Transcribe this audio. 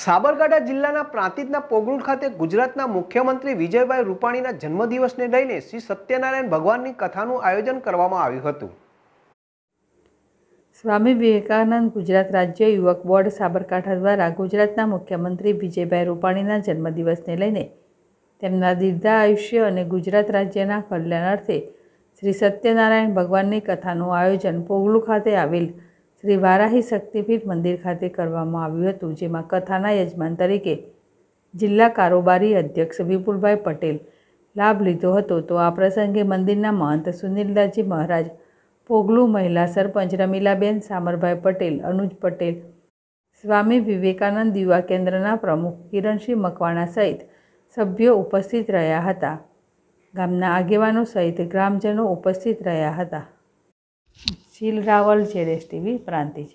સાબરકાંઠા જિલ્લાના પ્રાંતિજના પોગરૂડ ખાતે ગુજરાતના મુખ્યમંત્રી વિજયભાઈ રૂપાણીના જન્મદિવસને લઈને શ્રી સત્યનારાયણ ભગવાનની કથાનું આયોજન કરવામાં આવ્યું હતું સ્વામી વિવેકાનંદ ગુજરાત રાજ્ય યુવક બોર્ડ સાબરકાંઠા દ્વારા ગુજરાતના મુખ્યમંત્રી વિજયભાઈ રૂપાણીના જન્મદિવસને લઈને તેમના દીર્ઘા આયુષ્ય અને ગુજરાત રાજ્યના કલ્યાણાર્થે શ્રી સત્યનારાયણ ભગવાનની કથાનું આયોજન પોગલું ખાતે આવેલ શ્રી વારાહી શક્તિપીઠ મંદિર ખાતે કરવામાં આવ્યું હતું જેમાં કથાના યજમાન તરીકે જિલ્લા કારોબારી અધ્યક્ષ વિપુલભાઈ પટેલ લાભ લીધો હતો તો આ પ્રસંગે મંદિરના મહંત સુનિલદાસજી મહારાજ પોગલુ મહિલા સરપંચ રમીલાબેન સામરભાઈ પટેલ અનુજ પટેલ સ્વામી વિવેકાનંદ યુવા કેન્દ્રના પ્રમુખ કિરણસિંહ મકવાણા સહિત સભ્યો ઉપસ્થિત રહ્યા હતા ગામના આગેવાનો સહિત ગ્રામજનો ઉપસ્થિત રહ્યા હતા Sheel Raval Z S TV Prantij